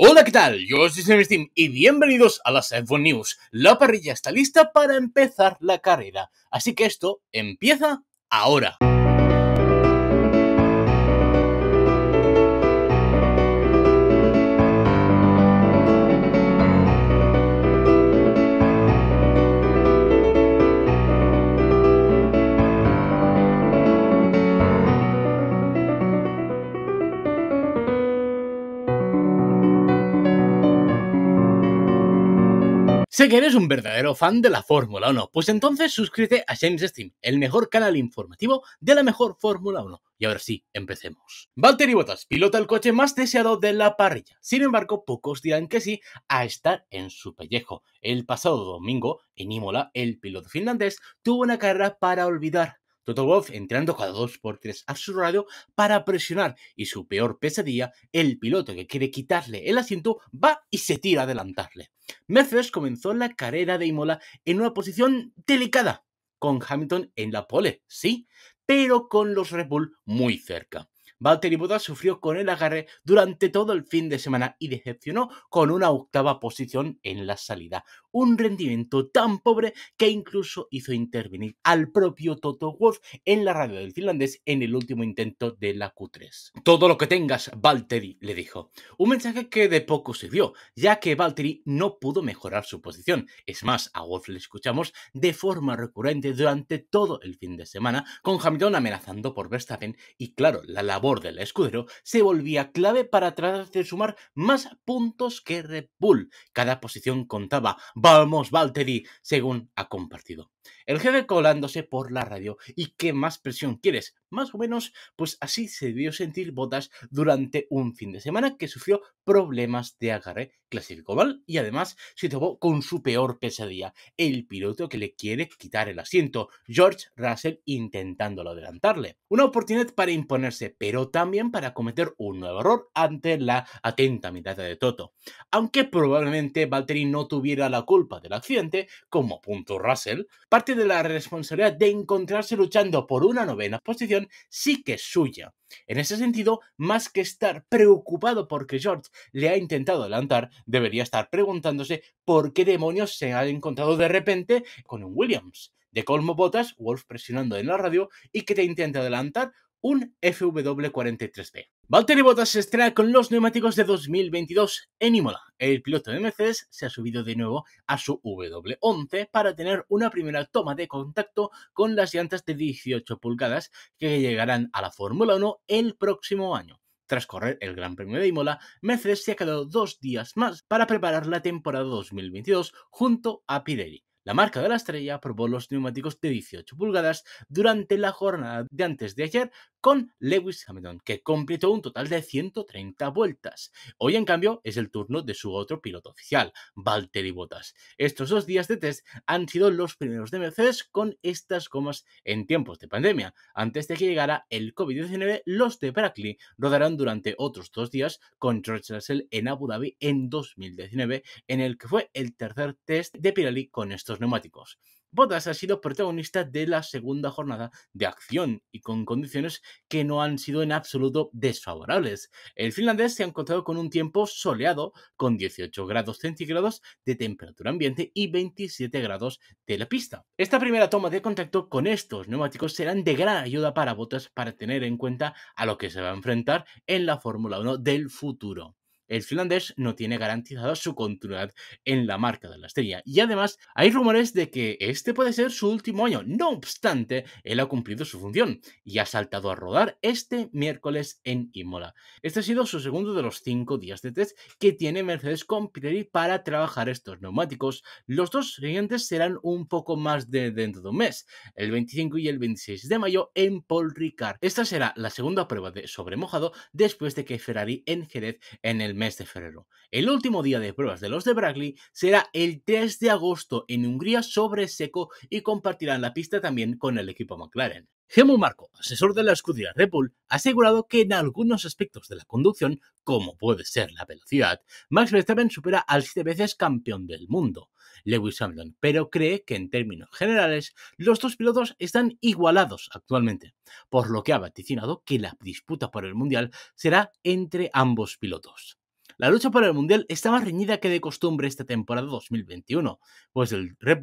Hola, ¿qué tal? Yo soy Steam y bienvenidos a las iPhone News. La parrilla está lista para empezar la carrera, así que esto empieza ahora. Sé que eres un verdadero fan de la Fórmula 1, pues entonces suscríbete a James Steam, el mejor canal informativo de la mejor Fórmula 1. Y ahora sí, empecemos. Valtteri Bottas pilota el coche más deseado de la parrilla. Sin embargo, pocos dirán que sí a estar en su pellejo. El pasado domingo, en Imola, el piloto finlandés tuvo una carrera para olvidar. Toto entrando cada 2x3 a su radio para presionar y su peor pesadilla, el piloto que quiere quitarle el asiento va y se tira a adelantarle. Mercedes comenzó la carrera de Imola en una posición delicada, con Hamilton en la pole, sí, pero con los Red Bull muy cerca. Valtteri Bottas sufrió con el agarre durante todo el fin de semana y decepcionó con una octava posición en la salida un rendimiento tan pobre que incluso hizo intervenir al propio Toto Wolf en la radio del finlandés en el último intento de la Q3. Todo lo que tengas, Valtteri, le dijo. Un mensaje que de poco sirvió, ya que Valtteri no pudo mejorar su posición. Es más, a Wolf le escuchamos de forma recurrente durante todo el fin de semana, con Hamilton amenazando por Verstappen y claro, la labor del escudero se volvía clave para tratar de sumar más puntos que Red Bull. Cada posición contaba Vamos, Valtteri, según ha compartido. El jefe colándose por la radio. ¿Y qué más presión quieres? Más o menos, pues así se vio sentir Botas durante un fin de semana que sufrió problemas de agarre, clasificó mal y además se topó con su peor pesadilla, el piloto que le quiere quitar el asiento, George Russell intentándolo adelantarle. Una oportunidad para imponerse, pero también para cometer un nuevo error ante la atenta mirada de Toto. Aunque probablemente Valtteri no tuviera la culpa del accidente, como punto Russell, parte de la responsabilidad de encontrarse luchando por una novena posición sí que es suya. En ese sentido, más que estar preocupado porque George le ha intentado adelantar, debería estar preguntándose por qué demonios se ha encontrado de repente con un Williams. De colmo botas, Wolf presionando en la radio y que te intenta adelantar un FW43B. Valtteri Bottas se estrena con los neumáticos de 2022 en Imola. El piloto de Mercedes se ha subido de nuevo a su W11 para tener una primera toma de contacto con las llantas de 18 pulgadas que llegarán a la Fórmula 1 el próximo año. Tras correr el Gran Premio de Imola, Mercedes se ha quedado dos días más para preparar la temporada 2022 junto a Pirelli. La marca de la estrella probó los neumáticos de 18 pulgadas durante la jornada de antes de ayer con Lewis Hamilton, que completó un total de 130 vueltas. Hoy, en cambio, es el turno de su otro piloto oficial, Valtteri Bottas. Estos dos días de test han sido los primeros de Mercedes con estas gomas en tiempos de pandemia. Antes de que llegara el COVID-19, los de Brackley rodarán durante otros dos días con George Russell en Abu Dhabi en 2019, en el que fue el tercer test de Pirelli con estos neumáticos. Bottas ha sido protagonista de la segunda jornada de acción y con condiciones que no han sido en absoluto desfavorables. El finlandés se ha encontrado con un tiempo soleado con 18 grados centígrados de temperatura ambiente y 27 grados de la pista. Esta primera toma de contacto con estos neumáticos serán de gran ayuda para Bottas para tener en cuenta a lo que se va a enfrentar en la Fórmula 1 del futuro el finlandés no tiene garantizada su continuidad en la marca de la estrella. Y además, hay rumores de que este puede ser su último año. No obstante, él ha cumplido su función y ha saltado a rodar este miércoles en Imola. Este ha sido su segundo de los cinco días de test que tiene Mercedes con Pirelli para trabajar estos neumáticos. Los dos siguientes serán un poco más de dentro de un mes, el 25 y el 26 de mayo en Paul Ricard. Esta será la segunda prueba de sobremojado después de que Ferrari en Jerez en el mes de febrero. El último día de pruebas de los de Brackley será el 3 de agosto en Hungría sobre seco y compartirán la pista también con el equipo McLaren. Gemu Marco, asesor de la escudilla Red Bull, ha asegurado que en algunos aspectos de la conducción, como puede ser la velocidad, Max Verstappen supera al siete veces campeón del mundo, Lewis Hamilton, pero cree que en términos generales los dos pilotos están igualados actualmente, por lo que ha vaticinado que la disputa por el Mundial será entre ambos pilotos. La lucha por el Mundial está más reñida que de costumbre esta temporada 2021, pues el Red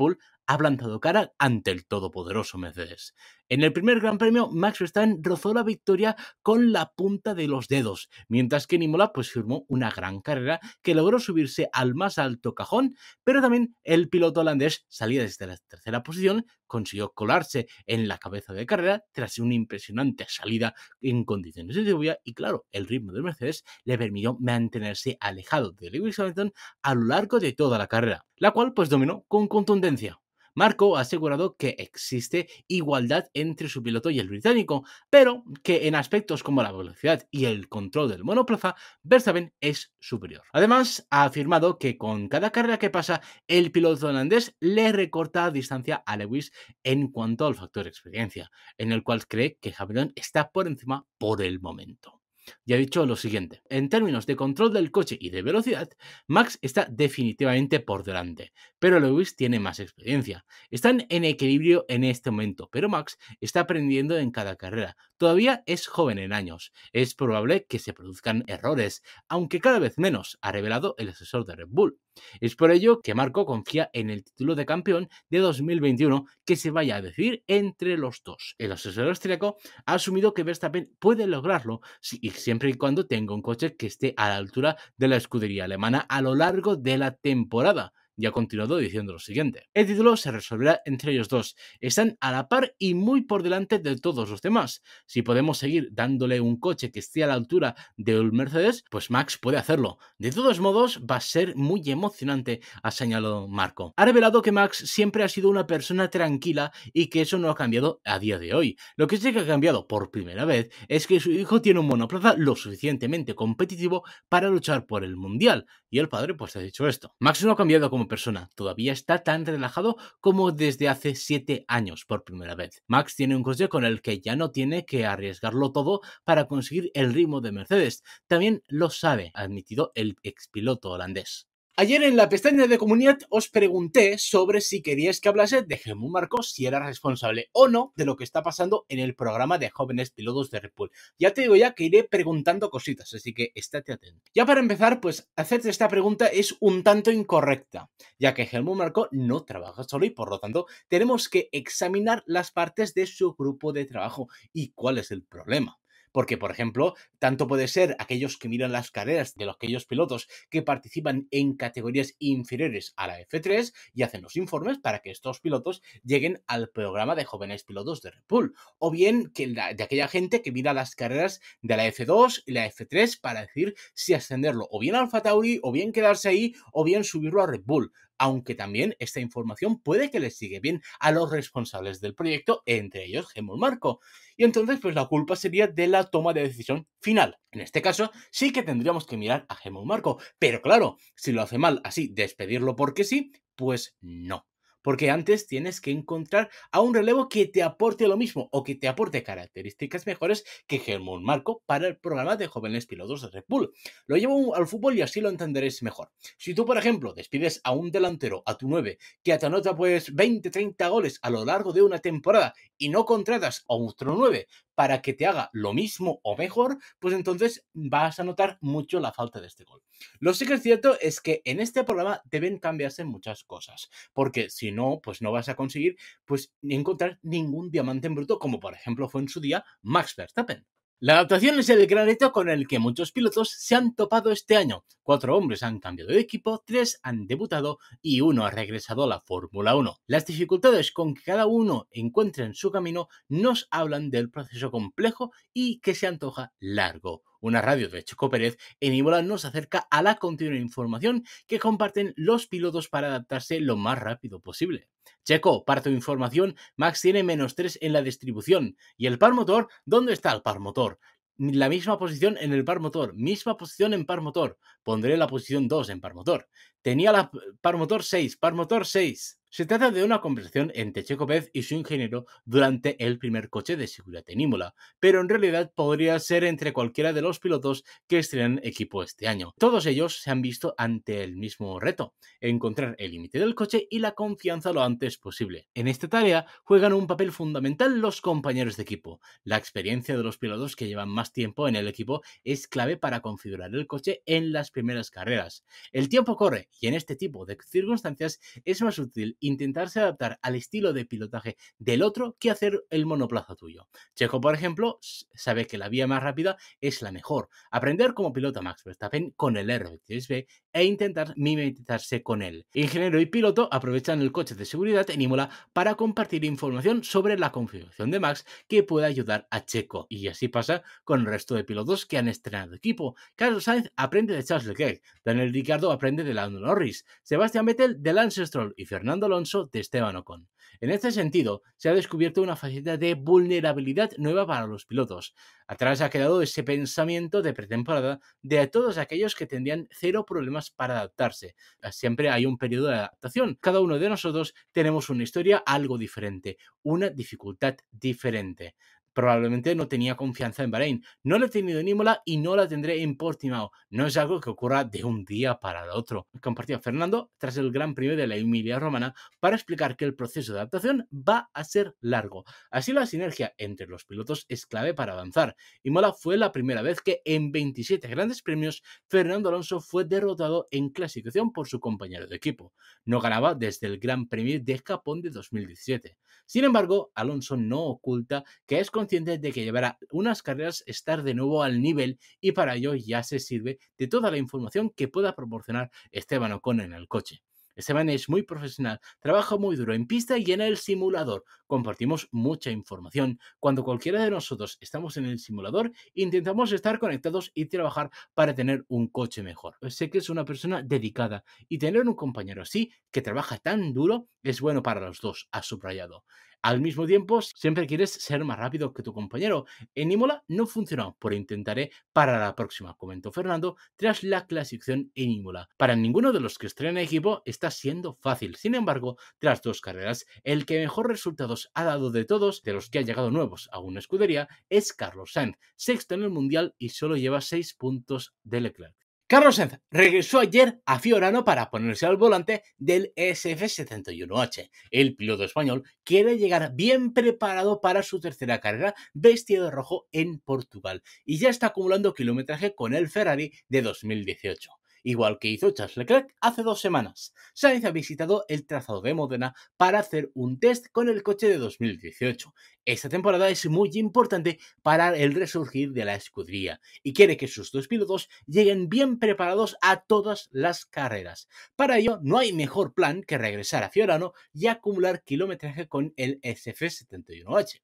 ha plantado cara ante el todopoderoso Mercedes. En el primer Gran Premio, Max Verstappen rozó la victoria con la punta de los dedos, mientras que Nimola pues, firmó una gran carrera que logró subirse al más alto cajón, pero también el piloto holandés salía desde la tercera posición, consiguió colarse en la cabeza de carrera tras una impresionante salida en condiciones de lluvia y claro, el ritmo de Mercedes le permitió mantenerse alejado de Lewis Hamilton a lo largo de toda la carrera, la cual pues dominó con contundencia. Marco ha asegurado que existe igualdad entre su piloto y el británico, pero que en aspectos como la velocidad y el control del monoplaza, Verstappen es superior. Además, ha afirmado que con cada carrera que pasa, el piloto holandés le recorta distancia a Lewis en cuanto al factor experiencia, en el cual cree que Hamilton está por encima por el momento. Ya ha dicho lo siguiente, en términos de control del coche y de velocidad, Max está definitivamente por delante, pero Lewis tiene más experiencia. Están en equilibrio en este momento, pero Max está aprendiendo en cada carrera. Todavía es joven en años, es probable que se produzcan errores, aunque cada vez menos, ha revelado el asesor de Red Bull. Es por ello que Marco confía en el título de campeón de 2021 que se vaya a decidir entre los dos. El asesor austriaco ha asumido que Verstappen puede lograrlo si, siempre y cuando tenga un coche que esté a la altura de la escudería alemana a lo largo de la temporada y ha continuado diciendo lo siguiente. El título se resolverá entre ellos dos. Están a la par y muy por delante de todos los demás. Si podemos seguir dándole un coche que esté a la altura de Mercedes, pues Max puede hacerlo. De todos modos, va a ser muy emocionante, ha señalado Marco. Ha revelado que Max siempre ha sido una persona tranquila y que eso no ha cambiado a día de hoy. Lo que sí que ha cambiado por primera vez es que su hijo tiene un monoplaza lo suficientemente competitivo para luchar por el Mundial y el padre pues ha dicho esto. Max no ha cambiado como persona, todavía está tan relajado como desde hace 7 años por primera vez. Max tiene un coche con el que ya no tiene que arriesgarlo todo para conseguir el ritmo de Mercedes. También lo sabe, ha admitido el expiloto holandés. Ayer en la pestaña de comunidad os pregunté sobre si queríais que hablase de Helmut marco si era responsable o no de lo que está pasando en el programa de jóvenes pilotos de Red Ya te digo ya que iré preguntando cositas, así que estate atento. Ya para empezar, pues hacerte esta pregunta es un tanto incorrecta, ya que Helmut marco no trabaja solo y por lo tanto tenemos que examinar las partes de su grupo de trabajo y cuál es el problema. Porque, por ejemplo, tanto puede ser aquellos que miran las carreras de los aquellos pilotos que participan en categorías inferiores a la F3 y hacen los informes para que estos pilotos lleguen al programa de jóvenes pilotos de Red Bull. O bien que de aquella gente que mira las carreras de la F2 y la F3 para decir si ascenderlo o bien a Alfa o bien quedarse ahí o bien subirlo a Red Bull aunque también esta información puede que le sigue bien a los responsables del proyecto, entre ellos Gemul Marco. Y entonces, pues la culpa sería de la toma de decisión final. En este caso, sí que tendríamos que mirar a Gemul Marco, pero claro, si lo hace mal así, despedirlo porque sí, pues no porque antes tienes que encontrar a un relevo que te aporte lo mismo o que te aporte características mejores que Germán Marco para el programa de jóvenes pilotos de Red Bull. Lo llevo al fútbol y así lo entenderéis mejor. Si tú, por ejemplo, despides a un delantero, a tu 9, que te anota pues 20, 30 goles a lo largo de una temporada y no contratas a otro 9 para que te haga lo mismo o mejor, pues entonces vas a notar mucho la falta de este gol. Lo sí que es cierto es que en este programa deben cambiarse muchas cosas, porque si no, pues no vas a conseguir pues encontrar ningún diamante en bruto como por ejemplo fue en su día Max Verstappen. La adaptación es el gran reto con el que muchos pilotos se han topado este año. Cuatro hombres han cambiado de equipo, tres han debutado y uno ha regresado a la Fórmula 1. Las dificultades con que cada uno encuentra en su camino nos hablan del proceso complejo y que se antoja largo una radio de Checo Pérez, en ibola nos acerca a la continua información que comparten los pilotos para adaptarse lo más rápido posible. Checo, parto de información, Max tiene menos 3 en la distribución. ¿Y el par motor? ¿Dónde está el par motor? la misma posición en el par motor, misma posición en par motor. Pondré la posición 2 en par motor. Tenía la eh, par motor 6, par motor 6. Se trata de una conversación entre Checo Pérez y su ingeniero durante el primer coche de seguridad en Imola, pero en realidad podría ser entre cualquiera de los pilotos que estrenan equipo este año. Todos ellos se han visto ante el mismo reto, encontrar el límite del coche y la confianza lo antes posible. En esta tarea juegan un papel fundamental los compañeros de equipo. La experiencia de los pilotos que llevan más tiempo en el equipo es clave para configurar el coche en las primeras carreras. El tiempo corre y en este tipo de circunstancias es más útil intentarse adaptar al estilo de pilotaje del otro que hacer el monoplaza tuyo. Checo, por ejemplo, sabe que la vía más rápida es la mejor. Aprender como pilota Max Verstappen con el r 6 b e intentar mimetizarse con él. Ingeniero y piloto aprovechan el coche de seguridad en Imola para compartir información sobre la configuración de Max que pueda ayudar a Checo. Y así pasa con el resto de pilotos que han estrenado equipo. Carlos Sainz aprende de Charles Leclerc, Daniel Ricciardo aprende de Lando Norris, Sebastian Vettel de Lance Stroll y Fernando de Esteban Ocon. En este sentido, se ha descubierto una faceta de vulnerabilidad nueva para los pilotos. Atrás ha quedado ese pensamiento de pretemporada de a todos aquellos que tendrían cero problemas para adaptarse. Siempre hay un periodo de adaptación. Cada uno de nosotros tenemos una historia algo diferente, una dificultad diferente probablemente no tenía confianza en Bahrein. No la he tenido en Imola y no la tendré en Portimao. No es algo que ocurra de un día para el otro. Compartió Fernando tras el Gran Premio de la Emilia Romana para explicar que el proceso de adaptación va a ser largo. Así la sinergia entre los pilotos es clave para avanzar. Imola fue la primera vez que en 27 grandes premios Fernando Alonso fue derrotado en clasificación por su compañero de equipo. No ganaba desde el Gran Premio de Japón de 2017. Sin embargo, Alonso no oculta que es con de que llevará unas carreras estar de nuevo al nivel y para ello ya se sirve de toda la información que pueda proporcionar Esteban Ocon en el coche. Esteban es muy profesional, trabaja muy duro en pista y en el simulador, compartimos mucha información. Cuando cualquiera de nosotros estamos en el simulador, intentamos estar conectados y trabajar para tener un coche mejor. Sé que es una persona dedicada y tener un compañero así que trabaja tan duro es bueno para los dos, ha subrayado. Al mismo tiempo, siempre quieres ser más rápido que tu compañero. En Imola no funcionó, pero intentaré para la próxima, comentó Fernando tras la clasificación en Imola. Para ninguno de los que estrena equipo está siendo fácil. Sin embargo, tras dos carreras, el que mejor resultado ha dado de todos, de los que han llegado nuevos a una escudería, es Carlos Sainz, sexto en el Mundial y solo lleva seis puntos de Leclerc. Carlos Sainz regresó ayer a Fiorano para ponerse al volante del SF71H. El piloto español quiere llegar bien preparado para su tercera carrera vestido de rojo en Portugal y ya está acumulando kilometraje con el Ferrari de 2018 igual que hizo Charles Leclerc hace dos semanas. Sainz ha visitado el trazado de Módena para hacer un test con el coche de 2018. Esta temporada es muy importante para el resurgir de la escudería y quiere que sus dos pilotos lleguen bien preparados a todas las carreras. Para ello, no hay mejor plan que regresar a Fiorano y acumular kilometraje con el SF71H.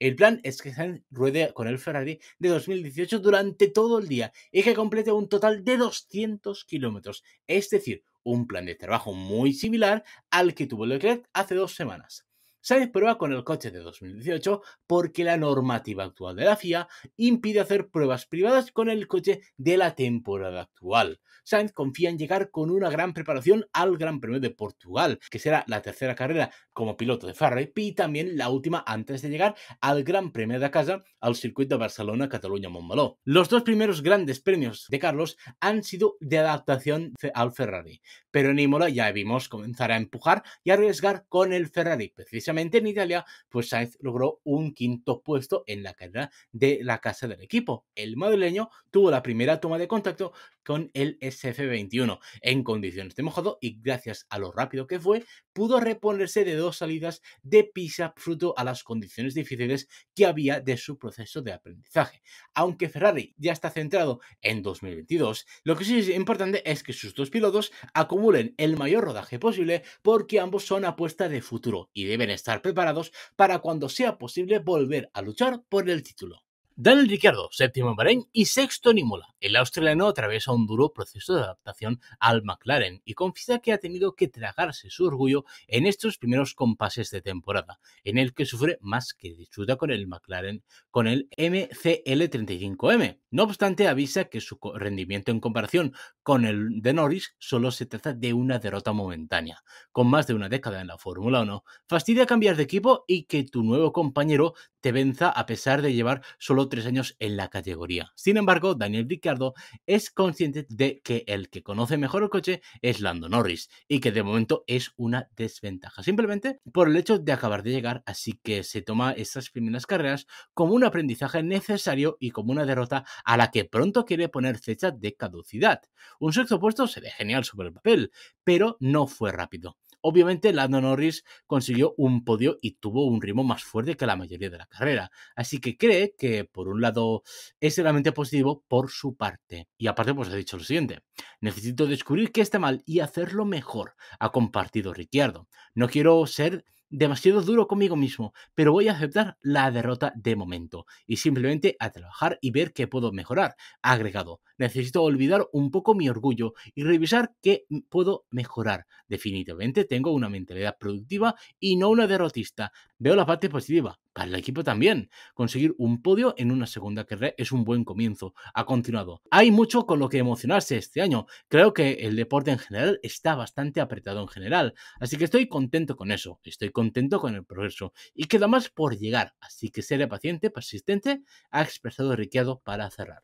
El plan es que se ruede con el Ferrari de 2018 durante todo el día y que complete un total de 200 kilómetros, es decir, un plan de trabajo muy similar al que tuvo Leclerc hace dos semanas. Sainz prueba con el coche de 2018 porque la normativa actual de la FIA impide hacer pruebas privadas con el coche de la temporada actual. Sainz confía en llegar con una gran preparación al Gran Premio de Portugal, que será la tercera carrera como piloto de Ferrari y también la última antes de llegar al Gran Premio de casa al circuito de Barcelona, Cataluña, Montmeló. Los dos primeros grandes premios de Carlos han sido de adaptación al Ferrari, pero en Imola ya vimos comenzar a empujar y arriesgar con el Ferrari en Italia, pues Sainz logró un quinto puesto en la carrera de la casa del equipo. El madrileño tuvo la primera toma de contacto con el SF21 en condiciones de mojado y gracias a lo rápido que fue, pudo reponerse de dos salidas de pisa fruto a las condiciones difíciles que había de su proceso de aprendizaje. Aunque Ferrari ya está centrado en 2022, lo que sí es importante es que sus dos pilotos acumulen el mayor rodaje posible porque ambos son apuesta de futuro y deben estar preparados para cuando sea posible volver a luchar por el título. Daniel Ricciardo, séptimo en Bahrein y sexto en Imola. El australiano atraviesa un duro proceso de adaptación al McLaren y confiesa que ha tenido que tragarse su orgullo en estos primeros compases de temporada, en el que sufre más que disfruta con el McLaren con el MCL35M. No obstante, avisa que su rendimiento en comparación con el de Norris solo se trata de una derrota momentánea. Con más de una década en la Fórmula 1, fastidia cambiar de equipo y que tu nuevo compañero te venza a pesar de llevar solo tres años en la categoría. Sin embargo, Daniel Ricciardo es consciente de que el que conoce mejor el coche es Lando Norris y que de momento es una desventaja, simplemente por el hecho de acabar de llegar, así que se toma estas primeras carreras como un aprendizaje necesario y como una derrota a la que pronto quiere poner fecha de caducidad. Un sexto puesto se ve genial sobre el papel, pero no fue rápido. Obviamente, Lando Norris consiguió un podio y tuvo un ritmo más fuerte que la mayoría de la carrera. Así que cree que, por un lado, es realmente positivo por su parte. Y aparte, pues ha dicho lo siguiente. Necesito descubrir qué está mal y hacerlo mejor, ha compartido Ricciardo. No quiero ser demasiado duro conmigo mismo, pero voy a aceptar la derrota de momento y simplemente a trabajar y ver qué puedo mejorar. Agregado, necesito olvidar un poco mi orgullo y revisar qué puedo mejorar. Definitivamente tengo una mentalidad productiva y no una derrotista, Veo la parte positiva, para el equipo también. Conseguir un podio en una segunda carrera es un buen comienzo. Ha continuado. Hay mucho con lo que emocionarse este año. Creo que el deporte en general está bastante apretado en general. Así que estoy contento con eso. Estoy contento con el progreso. Y queda más por llegar. Así que seré paciente, persistente, ha expresado Ricciardo para cerrar.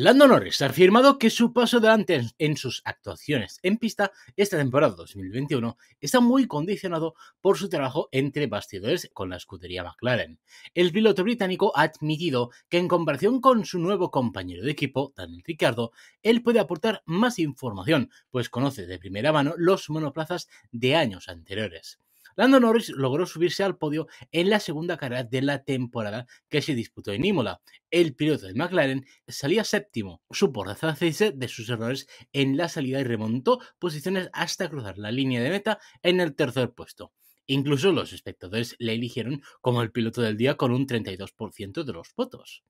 Lando Norris ha afirmado que su paso adelante en sus actuaciones en pista esta temporada 2021 está muy condicionado por su trabajo entre bastidores con la escudería McLaren. El piloto británico ha admitido que en comparación con su nuevo compañero de equipo, Daniel Ricciardo, él puede aportar más información, pues conoce de primera mano los monoplazas de años anteriores. Lando Norris logró subirse al podio en la segunda carrera de la temporada que se disputó en Imola. El piloto de McLaren salía séptimo, supo deshacerse de sus errores en la salida y remontó posiciones hasta cruzar la línea de meta en el tercer puesto. Incluso los espectadores le eligieron como el piloto del día con un 32% de los votos.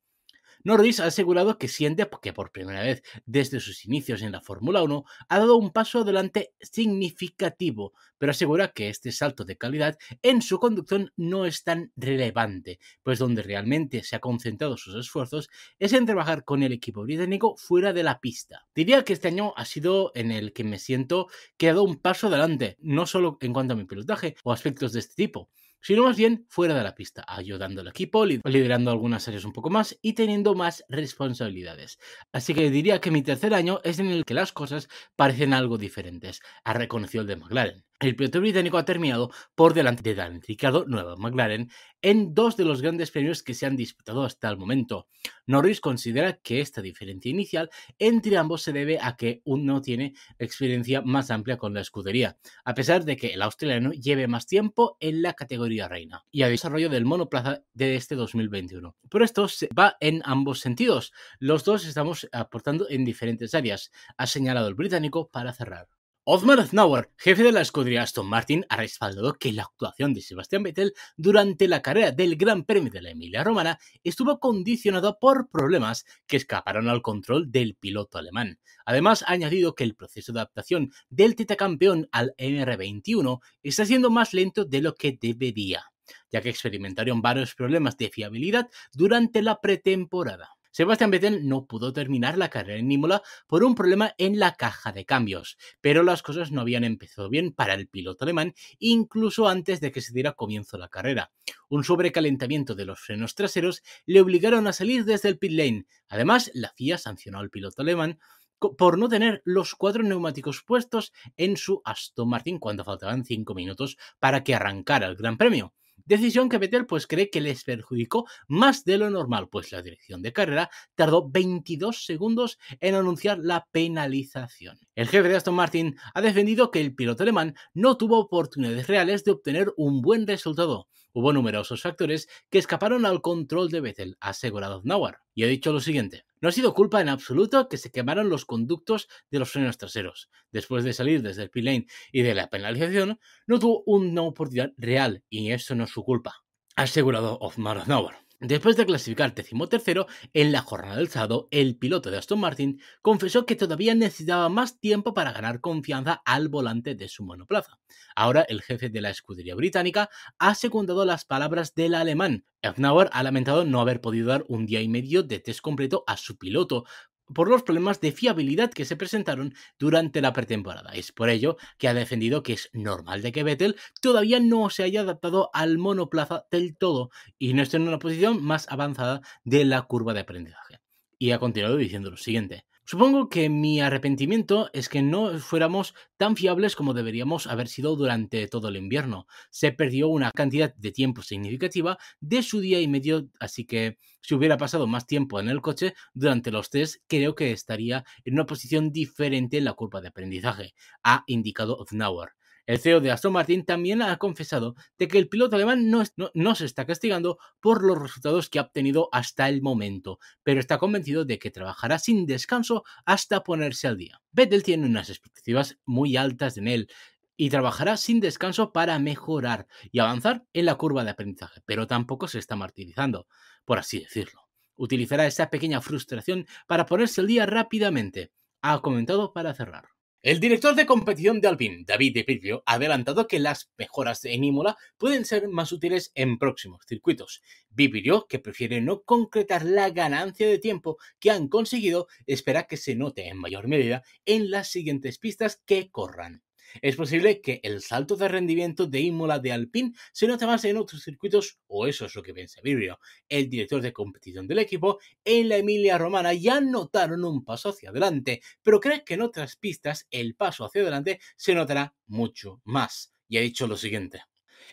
Norris ha asegurado que siente que por primera vez desde sus inicios en la Fórmula 1 ha dado un paso adelante significativo, pero asegura que este salto de calidad en su conducción no es tan relevante, pues donde realmente se ha concentrado sus esfuerzos es en trabajar con el equipo británico fuera de la pista. Diría que este año ha sido en el que me siento que he dado un paso adelante, no solo en cuanto a mi pilotaje o aspectos de este tipo, sino más bien fuera de la pista, ayudando al equipo, liderando algunas áreas un poco más y teniendo más responsabilidades. Así que diría que mi tercer año es en el que las cosas parecen algo diferentes, ha reconocido el de McLaren. El piloto británico ha terminado por delante de Dan Ricciardo, nueva McLaren, en dos de los grandes premios que se han disputado hasta el momento. Norris considera que esta diferencia inicial entre ambos se debe a que uno tiene experiencia más amplia con la escudería, a pesar de que el australiano lleve más tiempo en la categoría reina y a desarrollo del monoplaza de este 2021. Pero esto va en ambos sentidos. Los dos estamos aportando en diferentes áreas, ha señalado el británico para cerrar. Osmar Aznauer, jefe de la escudería Aston Martin, ha respaldado que la actuación de Sebastián Vettel durante la carrera del Gran Premio de la Emilia Romana estuvo condicionada por problemas que escaparon al control del piloto alemán. Además, ha añadido que el proceso de adaptación del tetacampeón al MR21 está siendo más lento de lo que debería, ya que experimentaron varios problemas de fiabilidad durante la pretemporada. Sebastian Vettel no pudo terminar la carrera en Nímola por un problema en la caja de cambios, pero las cosas no habían empezado bien para el piloto alemán incluso antes de que se diera comienzo la carrera. Un sobrecalentamiento de los frenos traseros le obligaron a salir desde el pit lane. Además, la FIA sancionó al piloto alemán por no tener los cuatro neumáticos puestos en su Aston Martin cuando faltaban cinco minutos para que arrancara el Gran Premio. Decisión que Vettel pues cree que les perjudicó más de lo normal, pues la dirección de carrera tardó 22 segundos en anunciar la penalización. El jefe de Aston Martin ha defendido que el piloto alemán no tuvo oportunidades reales de obtener un buen resultado. Hubo numerosos factores que escaparon al control de Vettel, asegurado Nauer, y ha dicho lo siguiente. No ha sido culpa en absoluto que se quemaron los conductos de los frenos traseros. Después de salir desde el pit lane y de la penalización, no tuvo una oportunidad real y eso no es su culpa, asegurado Osmar Después de clasificar tercero, en la jornada del sábado, el piloto de Aston Martin confesó que todavía necesitaba más tiempo para ganar confianza al volante de su monoplaza. Ahora, el jefe de la escudería británica ha secundado las palabras del alemán. Efnauer ha lamentado no haber podido dar un día y medio de test completo a su piloto, por los problemas de fiabilidad que se presentaron durante la pretemporada. Es por ello que ha defendido que es normal de que Vettel todavía no se haya adaptado al monoplaza del todo y no esté en una posición más avanzada de la curva de aprendizaje. Y ha continuado diciendo lo siguiente. Supongo que mi arrepentimiento es que no fuéramos tan fiables como deberíamos haber sido durante todo el invierno. Se perdió una cantidad de tiempo significativa de su día y medio, así que si hubiera pasado más tiempo en el coche durante los test, creo que estaría en una posición diferente en la curva de aprendizaje, ha indicado Ofnauer. El CEO de Aston Martin también ha confesado de que el piloto alemán no, se está castigando por los resultados que ha obtenido hasta el momento, pero está convencido de que trabajará sin descanso hasta ponerse al día. Vettel tiene unas expectativas muy altas en él, y trabajará sin descanso para mejorar y avanzar en la curva de aprendizaje, pero tampoco se está martirizando, por así decirlo. Utilizará esta pequeña frustración para ponerse al día rápidamente, ha comentado para cerrar. El director de competición de Alpine, David De ha adelantado que las mejoras en Imola pueden ser más útiles en próximos circuitos. Vivirio, que prefiere no concretar la ganancia de tiempo que han conseguido, espera que se note en mayor medida en las siguientes pistas que corran. Es posible que el salto de rendimiento de Imola de Alpine se note más en otros circuitos, o eso es lo que piensa Vibrio, el director de competición del equipo, en la Emilia Romana ya notaron un paso hacia adelante, pero cree que en otras pistas el paso hacia adelante se notará mucho más. Y ha dicho lo siguiente.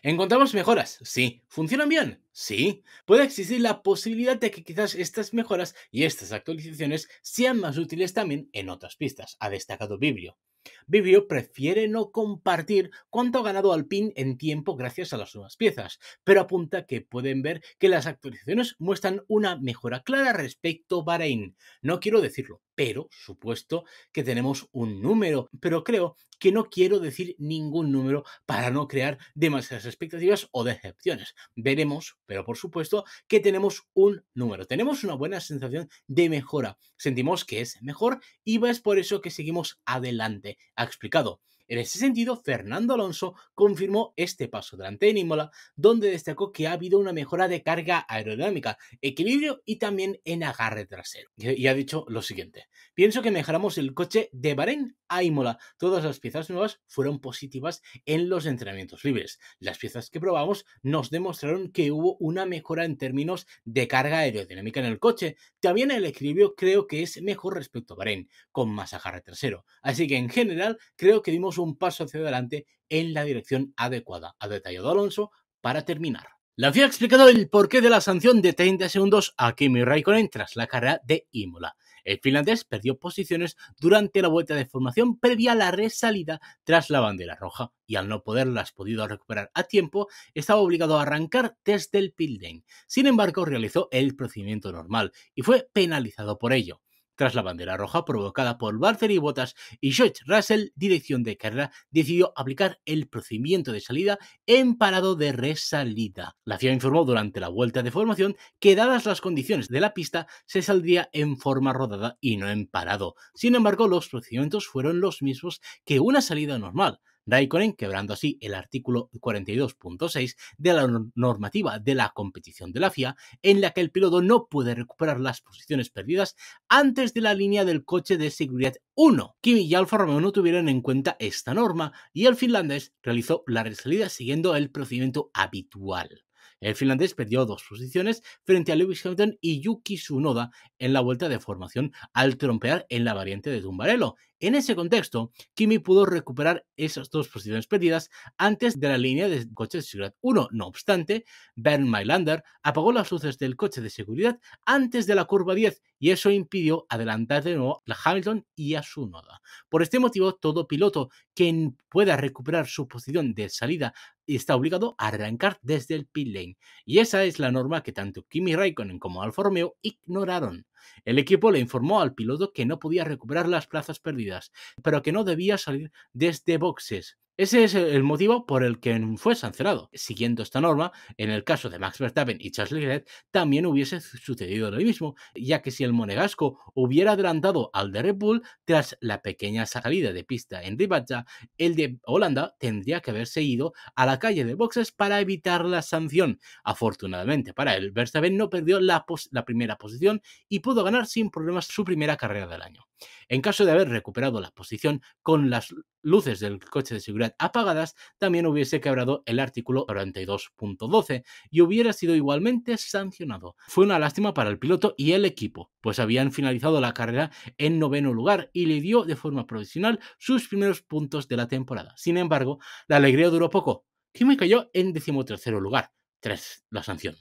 ¿Encontramos mejoras? Sí. ¿Funcionan bien? Sí. Puede existir la posibilidad de que quizás estas mejoras y estas actualizaciones sean más útiles también en otras pistas, ha destacado Vibrio. Vivio prefiere no compartir cuánto ha ganado Alpine en tiempo gracias a las nuevas piezas, pero apunta que pueden ver que las actualizaciones muestran una mejora clara respecto a Bahrein. No quiero decirlo, pero supuesto que tenemos un número, pero creo que no quiero decir ningún número para no crear demasiadas expectativas o decepciones. Veremos, pero por supuesto que tenemos un número, tenemos una buena sensación de mejora, sentimos que es mejor y es por eso que seguimos adelante ha explicado en ese sentido, Fernando Alonso confirmó este paso delante en Imola donde destacó que ha habido una mejora de carga aerodinámica, equilibrio y también en agarre trasero. Y ha dicho lo siguiente: Pienso que mejoramos el coche de Bahrein a Imola. Todas las piezas nuevas fueron positivas en los entrenamientos libres. Las piezas que probamos nos demostraron que hubo una mejora en términos de carga aerodinámica en el coche. También el equilibrio creo que es mejor respecto a Bahrein, con más agarre trasero. Así que en general, creo que dimos un paso hacia adelante en la dirección adecuada, ha detallado Alonso para terminar. La FIA ha explicado el porqué de la sanción de 30 segundos a Kimi Raikkonen tras la carrera de Imola. El finlandés perdió posiciones durante la vuelta de formación previa a la resalida tras la bandera roja y al no poderlas podido recuperar a tiempo, estaba obligado a arrancar desde el Pilden. Sin embargo, realizó el procedimiento normal y fue penalizado por ello. Tras la bandera roja provocada por Valtteri Bottas y George Russell, dirección de carrera decidió aplicar el procedimiento de salida en parado de resalida. La CIA informó durante la vuelta de formación que dadas las condiciones de la pista se saldría en forma rodada y no en parado. Sin embargo, los procedimientos fueron los mismos que una salida normal. Raikkonen, quebrando así el artículo 42.6 de la normativa de la competición de la FIA, en la que el piloto no puede recuperar las posiciones perdidas antes de la línea del coche de seguridad 1. Kimi y Alfa Romeo no tuvieron en cuenta esta norma y el finlandés realizó la resalida siguiendo el procedimiento habitual. El finlandés perdió dos posiciones frente a Lewis Hamilton y Yuki Tsunoda en la vuelta de formación al trompear en la variante de Tumbarelo, en ese contexto, Kimi pudo recuperar esas dos posiciones perdidas antes de la línea de coche de seguridad 1. No obstante, Bernd Mailander apagó las luces del coche de seguridad antes de la curva 10 y eso impidió adelantar de nuevo a Hamilton y a su noda. Por este motivo, todo piloto que pueda recuperar su posición de salida está obligado a arrancar desde el pit lane. Y esa es la norma que tanto Kimi Raikkonen como Alfa Romeo ignoraron. El equipo le informó al piloto que no podía recuperar las plazas perdidas, pero que no debía salir desde boxes. Ese es el motivo por el que fue sancionado. Siguiendo esta norma, en el caso de Max Verstappen y Charles Leclerc también hubiese sucedido lo mismo, ya que si el monegasco hubiera adelantado al de Red Bull tras la pequeña salida de pista en Ribadja, el de Holanda tendría que haberse ido a la calle de boxes para evitar la sanción. Afortunadamente para él, Verstappen no perdió la, la primera posición y pudo ganar sin problemas su primera carrera del año. En caso de haber recuperado la posición con las luces del coche de seguridad apagadas, también hubiese quebrado el artículo 42.12 y hubiera sido igualmente sancionado. Fue una lástima para el piloto y el equipo, pues habían finalizado la carrera en noveno lugar y le dio de forma provisional sus primeros puntos de la temporada. Sin embargo, la alegría duró poco. me cayó en decimotercero lugar, tras la sanción.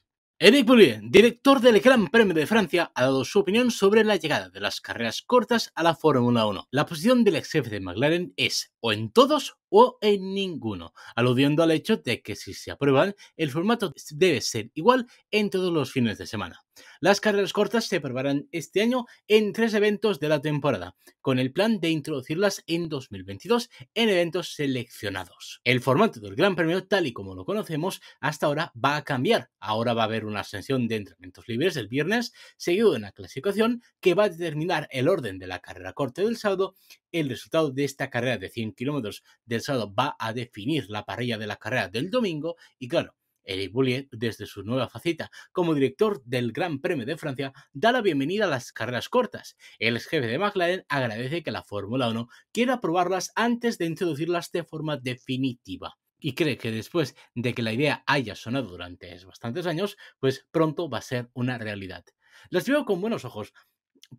Eric Boullier, director del Gran Premio de Francia, ha dado su opinión sobre la llegada de las carreras cortas a la Fórmula 1. La posición del ex jefe de McLaren es o en todos o en ninguno, aludiendo al hecho de que si se aprueban, el formato debe ser igual en todos los fines de semana. Las carreras cortas se probarán este año en tres eventos de la temporada, con el plan de introducirlas en 2022 en eventos seleccionados. El formato del Gran Premio, tal y como lo conocemos, hasta ahora va a cambiar. Ahora va a haber una ascensión de entrenamientos libres el viernes, seguido de una clasificación que va a determinar el orden de la carrera corta del sábado, el resultado de esta carrera de 100 kilómetros del va a definir la parrilla de la carrera del domingo y claro, Eric Bouliet, desde su nueva faceta como director del Gran Premio de Francia, da la bienvenida a las carreras cortas. El ex jefe de McLaren agradece que la Fórmula 1 quiera probarlas antes de introducirlas de forma definitiva. Y cree que después de que la idea haya sonado durante bastantes años, pues pronto va a ser una realidad. Las veo con buenos ojos,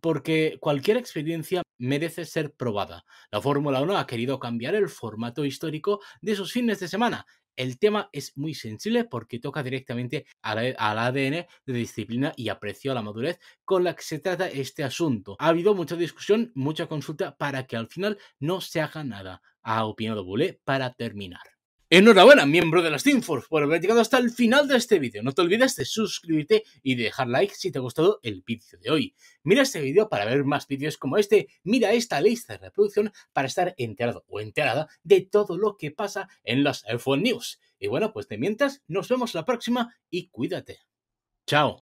porque cualquier experiencia merece ser probada. La Fórmula 1 ha querido cambiar el formato histórico de sus fines de semana. El tema es muy sensible porque toca directamente al, ADN de disciplina y aprecio a la madurez con la que se trata este asunto. Ha habido mucha discusión, mucha consulta para que al final no se haga nada, ha opinado Boulet para terminar. Enhorabuena, miembro de las Teamforce, por haber llegado hasta el final de este vídeo. No te olvides de suscribirte y dejar like si te ha gustado el vídeo de hoy. Mira este vídeo para ver más vídeos como este. Mira esta lista de reproducción para estar enterado o enterada de todo lo que pasa en las iPhone News. Y bueno, pues de mientras, nos vemos la próxima y cuídate. Chao.